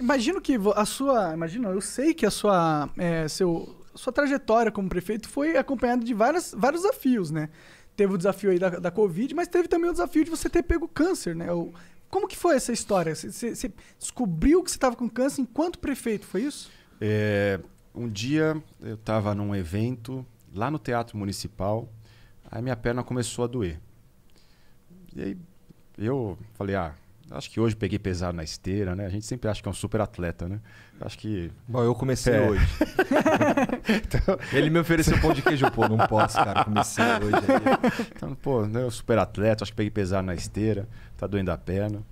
Imagino que a sua. Imagino, eu sei que a sua. É, seu, sua trajetória como prefeito foi acompanhada de várias, vários desafios, né? Teve o desafio aí da, da Covid, mas teve também o desafio de você ter pego câncer, né? O, como que foi essa história? Você, descobriu que você estava com câncer enquanto prefeito, foi isso? É, um dia eu estava num evento lá no Teatro Municipal, aí minha perna começou a doer. E aí eu falei, ah, Acho que hoje peguei pesado na esteira, né? A gente sempre acha que é um super atleta, né? Acho que. Bom, eu comecei é. hoje. então... Ele me ofereceu pão de queijo, pô, não posso, cara. Comecei hoje. Aí. Então, pô, né? eu super atleta, acho que peguei pesado na esteira, tá doendo a perna.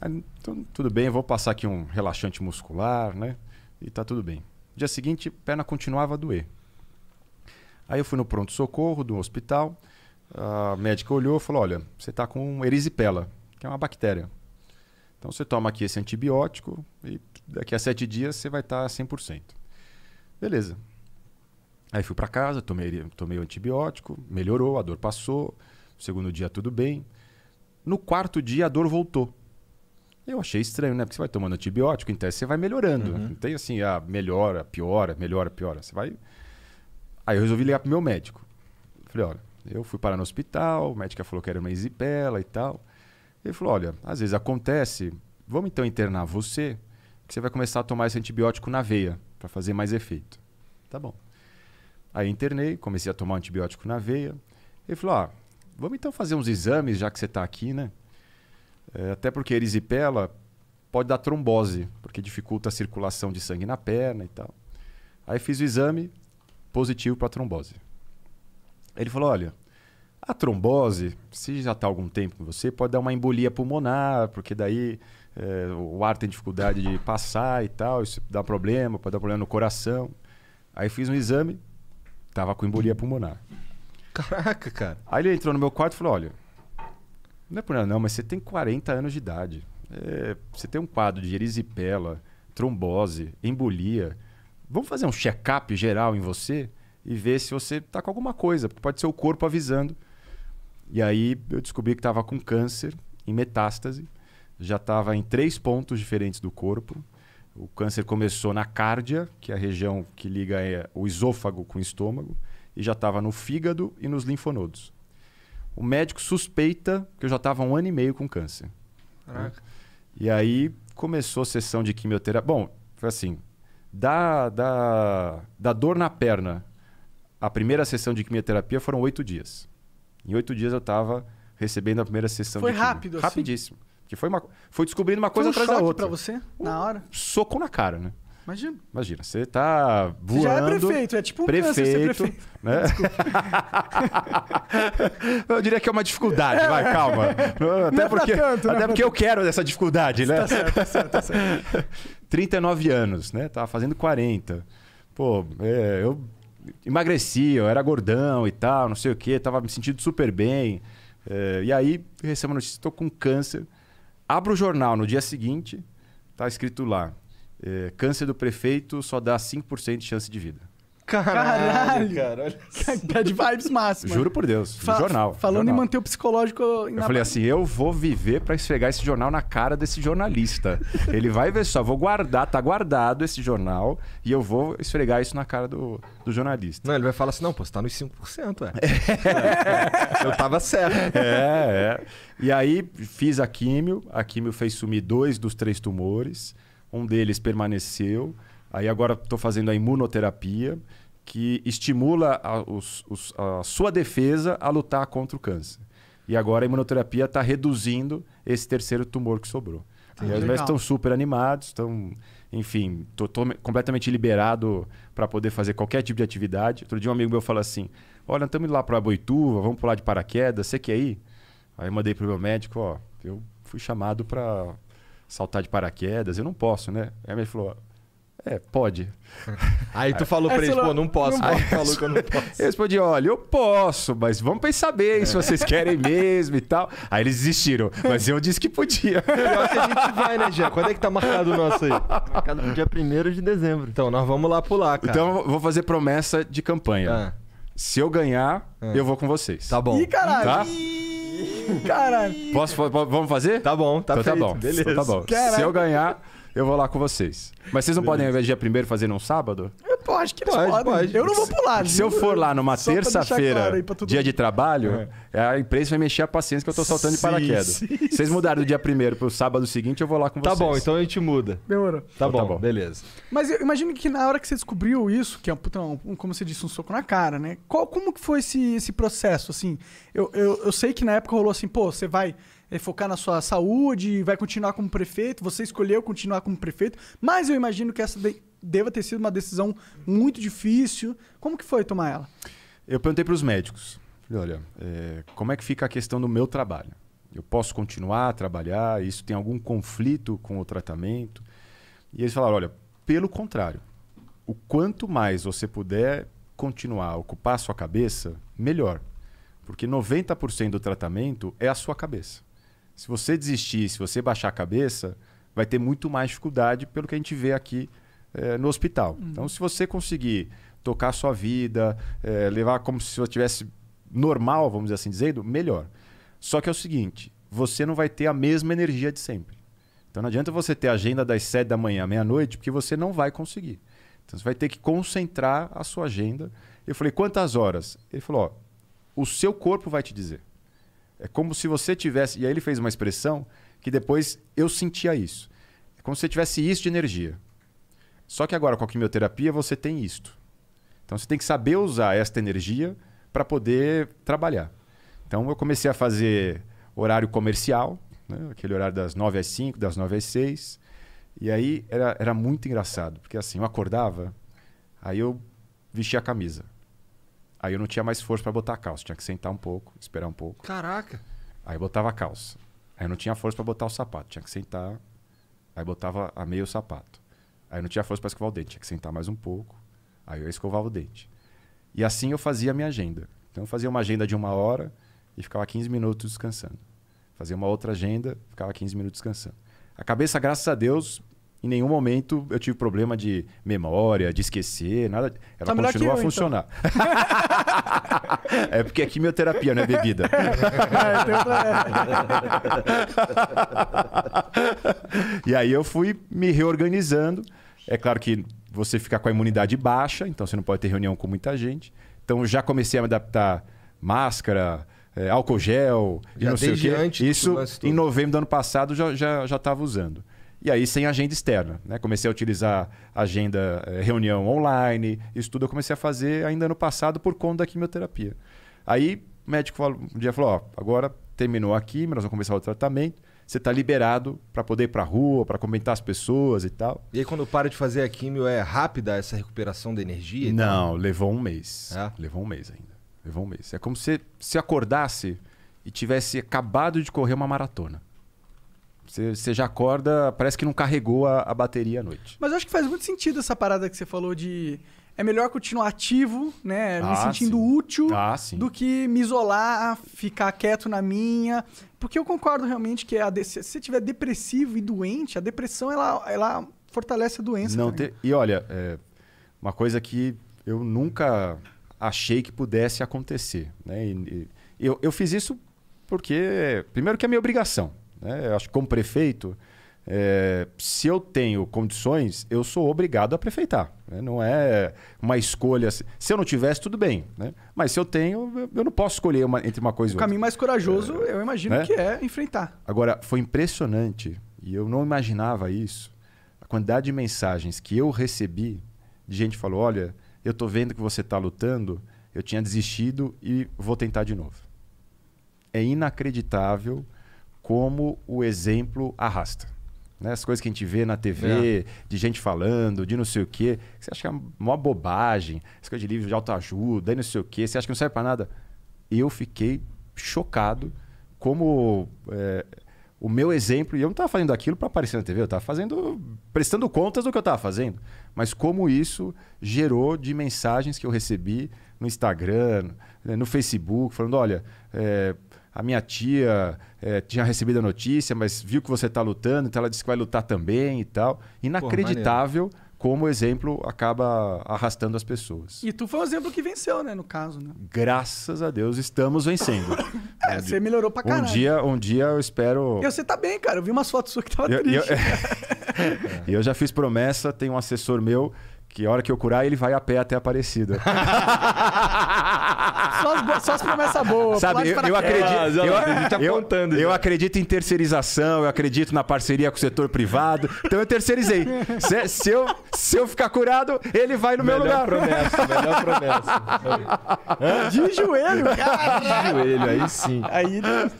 Ah, então, tudo bem, vou passar aqui um relaxante muscular, né? E tá tudo bem. Dia seguinte, perna continuava a doer. Aí eu fui no pronto-socorro do hospital. A médica olhou e falou: Olha, você está com erisipela, que é uma bactéria. Então você toma aqui esse antibiótico e daqui a sete dias você vai tá estar 100%. Beleza. Aí fui para casa, tomei, tomei o antibiótico, melhorou, a dor passou. segundo dia tudo bem. No quarto dia a dor voltou. Eu achei estranho, né? Porque você vai tomando antibiótico, então você vai melhorando. Uhum. Não tem assim, ah, melhora, piora, melhora, piora. Você vai. Aí eu resolvi ligar pro meu médico. Falei, olha, eu fui parar no hospital, o médico falou que era uma isipela e tal. Ele falou: olha, às vezes acontece, vamos então internar você, que você vai começar a tomar esse antibiótico na veia, para fazer mais efeito. Tá bom. Aí internei, comecei a tomar antibiótico na veia. Ele falou: ah, vamos então fazer uns exames, já que você está aqui, né? É, até porque erisipela pode dar trombose, porque dificulta a circulação de sangue na perna e tal. Aí fiz o exame, positivo para trombose. Ele falou: olha, a trombose, se já está algum tempo com você, pode dar uma embolia pulmonar, porque daí é, o ar tem dificuldade de passar e tal, isso dá problema, pode dar problema no coração. Aí fiz um exame, tava com embolia pulmonar. Caraca, cara. Aí ele entrou no meu quarto e falou: olha, não é por nada não, mas você tem 40 anos de idade. É, você tem um quadro de erisipela, trombose, embolia. Vamos fazer um check-up geral em você e ver se você está com alguma coisa, porque pode ser o corpo avisando e aí eu descobri que estava com câncer em metástase, já estava em três pontos diferentes do corpo. O câncer começou na cárdia, que é a região que liga é, o esôfago com o estômago, e já estava no fígado e nos linfonodos. O médico suspeita que eu já estava um ano e meio com câncer. Né? Caraca. E aí começou a sessão de quimioterapia. Bom, foi assim: da, da, da dor na perna, a primeira sessão de quimioterapia foram oito dias. Em oito dias eu estava recebendo a primeira sessão Foi rápido assim? Rapidíssimo. que foi, uma, foi descobrindo uma coisa foi um atrás da outra. pra você? na hora? Soco na cara, né? Imagina. Imagina, você tá voando. Você já é prefeito, é tipo um é prefeito, câncer prefeito. Né? eu diria que é uma dificuldade, é. vai, calma. Até não é porque, tanto, até porque eu quero essa dificuldade, né? Tá certo, tá certo, tá certo. 39 anos, né? Tava fazendo 40. Pô, é, eu emagreci, eu era gordão e tal, não sei o quê, tava me sentindo super bem. É, e aí recebo a notícia, estou com câncer. Abro o jornal no dia seguinte, tá escrito lá, é, câncer do prefeito só dá 5% de chance de vida. Caralho, Caralho, cara. Olha Bad vibes máximo. Juro por Deus. Fa jornal. Falando jornal. em manter o psicológico. Eu falei assim: eu vou viver para esfregar esse jornal na cara desse jornalista. Ele vai ver só, vou guardar, tá guardado esse jornal e eu vou esfregar isso na cara do, do jornalista. Não, ele vai falar assim: não, pô, você tá nos 5%, é. é. Eu tava certo. É, é. E aí fiz a químio, a químio fez sumir dois dos três tumores, um deles permaneceu. Aí agora estou fazendo a imunoterapia, que estimula a, os, os, a sua defesa a lutar contra o câncer. E agora a imunoterapia está reduzindo esse terceiro tumor que sobrou. Ah, e os médicos estão super animados, estão, enfim, estou completamente liberado para poder fazer qualquer tipo de atividade. Outro dia um amigo meu falou assim: Olha, estamos indo lá para Boituva, vamos pular de paraquedas, você quer ir? Aí eu mandei o meu médico, ó, eu fui chamado para saltar de paraquedas, eu não posso, né? Aí ele falou: é, pode. Aí tu falou pra eles, pô, não posso. Não posso. falou que eu não posso. Eu respondi, olha, eu posso, mas vamos pensar bem se vocês querem mesmo e tal. Aí eles desistiram, mas eu disse que podia. Melhor que a gente vai, né, Jean? Quando é que tá marcado o nosso aí? Marcado no dia 1 de dezembro. Então, nós vamos lá pular, cara. Então, eu vou fazer promessa de campanha. Ah. Se eu ganhar, ah. eu vou com vocês. Tá bom. Ih, caralho! Tá? Caralho. Posso, vamos fazer? Tá bom, tá, então, tá bom. Beleza. Então, tá bom. Caralho. Se eu ganhar, eu vou lá com vocês. Mas vocês não Beleza. podem, ao dia primeiro, fazer num sábado? Eu eu acho que pode, Pode. Eu não vou pular. Se eu for lá numa terça-feira, claro dia de trabalho, é. a empresa vai mexer a paciência que eu tô saltando de paraquedas. Vocês mudaram do dia primeiro pro sábado seguinte, eu vou lá com tá vocês. Tá bom, então a gente muda. Demorou. Tá, então, tá bom, tá bom, beleza. Mas eu imagino que na hora que você descobriu isso, que é um, como você disse, um soco na cara, né? Qual, como que foi esse, esse processo, assim? Eu, eu, eu sei que na época rolou assim, pô, você vai eh, focar na sua saúde, vai continuar como prefeito, você escolheu continuar como prefeito, mas eu imagino que essa deva ter sido uma decisão muito difícil. Como que foi tomar ela? Eu perguntei para os médicos. Falei, olha, é, como é que fica a questão do meu trabalho? Eu posso continuar a trabalhar? Isso tem algum conflito com o tratamento? E eles falaram, olha, pelo contrário. O quanto mais você puder continuar a ocupar a sua cabeça, melhor. Porque 90% do tratamento é a sua cabeça. Se você desistir, se você baixar a cabeça, vai ter muito mais dificuldade pelo que a gente vê aqui é, no hospital. Uhum. Então, se você conseguir tocar a sua vida, é, levar como se você tivesse normal, vamos dizer assim dizendo, melhor. Só que é o seguinte, você não vai ter a mesma energia de sempre. Então não adianta você ter agenda das 7 da manhã à meia-noite, porque você não vai conseguir. Então você vai ter que concentrar a sua agenda. Eu falei, quantas horas? Ele falou, ó, o seu corpo vai te dizer. É como se você tivesse. E aí ele fez uma expressão que depois eu sentia isso. É como se você tivesse isso de energia. Só que agora com a quimioterapia você tem isto. Então você tem que saber usar esta energia para poder trabalhar. Então eu comecei a fazer horário comercial, né? aquele horário das 9 às 5, das 9 às 6. E aí era, era muito engraçado, porque assim, eu acordava, aí eu vestia a camisa. Aí eu não tinha mais força para botar a calça, tinha que sentar um pouco, esperar um pouco. Caraca! Aí eu botava a calça. Aí eu não tinha força para botar o sapato, tinha que sentar. Aí botava a meio o sapato. Aí não tinha força para escovar o dente, tinha que sentar mais um pouco. Aí eu escovava o dente. E assim eu fazia a minha agenda. Então eu fazia uma agenda de uma hora e ficava 15 minutos descansando. Fazia uma outra agenda, ficava 15 minutos descansando. A cabeça, graças a Deus, em nenhum momento eu tive problema de memória, de esquecer, nada. Ela tá continua eu, a então. funcionar. Então. é porque é quimioterapia, não é bebida. É, então tá. e aí eu fui me reorganizando. É claro que você fica com a imunidade baixa, então você não pode ter reunião com muita gente. Então já comecei a me adaptar máscara, é, álcool gel, já e não sei o quê. Antes Isso em novembro do ano passado já estava já, estava usando. E aí sem agenda externa. Né? Comecei a utilizar agenda, é, reunião online, isso tudo eu comecei a fazer ainda ano passado por conta da quimioterapia. Aí o médico falou, um dia falou, ó, agora terminou aqui, nós vamos começar o tratamento você está liberado para poder ir para rua, para comentar as pessoas e tal. E aí, quando para de fazer a químio, é rápida essa recuperação da energia? Não, tal? levou um mês. É? Levou um mês ainda. Levou um mês. É como se se acordasse e tivesse acabado de correr uma maratona. Você, você já acorda, parece que não carregou a, a bateria à noite. Mas eu acho que faz muito sentido essa parada que você falou de é melhor continuar ativo, né? Ah, me sentindo sim. útil ah, do que me isolar, ficar quieto na minha. Porque eu concordo realmente que a se você estiver depressivo e doente, a depressão ela, ela fortalece a doença. Não te... E olha, é uma coisa que eu nunca achei que pudesse acontecer. Né? E, e, eu, eu fiz isso porque, primeiro, que é minha obrigação. Né? Eu acho que como prefeito, é, se eu tenho condições, eu sou obrigado a prefeitar. Né? Não é uma escolha. Se eu não tivesse, tudo bem. Né? Mas se eu tenho, eu não posso escolher uma, entre uma coisa o e outra. O caminho mais corajoso, é, eu imagino né? que é enfrentar. Agora, foi impressionante, e eu não imaginava isso, a quantidade de mensagens que eu recebi de gente que falou: olha, eu estou vendo que você está lutando, eu tinha desistido e vou tentar de novo. É inacreditável como o exemplo arrasta. Né? As coisas que a gente vê na TV, é. de gente falando, de não sei o quê. Você acha que é uma bobagem. Essa coisa de livro de autoajuda e não sei o quê. Você acha que não serve para nada. Eu fiquei chocado como é, o meu exemplo... E eu não estava fazendo aquilo para aparecer na TV. Eu estava fazendo... Prestando contas do que eu estava fazendo. Mas como isso gerou de mensagens que eu recebi no Instagram, né, no Facebook, falando, olha... É, a minha tia é, tinha recebido a notícia, mas viu que você está lutando, então ela disse que vai lutar também e tal. Inacreditável Porra, como o exemplo acaba arrastando as pessoas. E tu foi um exemplo que venceu, né, no caso, né? Graças a Deus estamos vencendo. é, um você dia, melhorou pra caralho. Um dia, um dia eu espero. E você tá bem, cara. Eu vi umas fotos suas que tava eu, triste. E eu... eu já fiz promessa, tem um assessor meu que a hora que eu curar ele vai a pé até Aparecida. só as promessas boas. Sabe, eu, eu acredito. Ah, eu, tá eu, eu, acredito em terceirização, eu acredito na parceria com o setor privado. Então eu terceirizei. Se, se eu, se eu ficar curado, ele vai no melhor meu lugar. Promessa, melhor promessa. De joelho, cara. De joelho, aí sim. Aí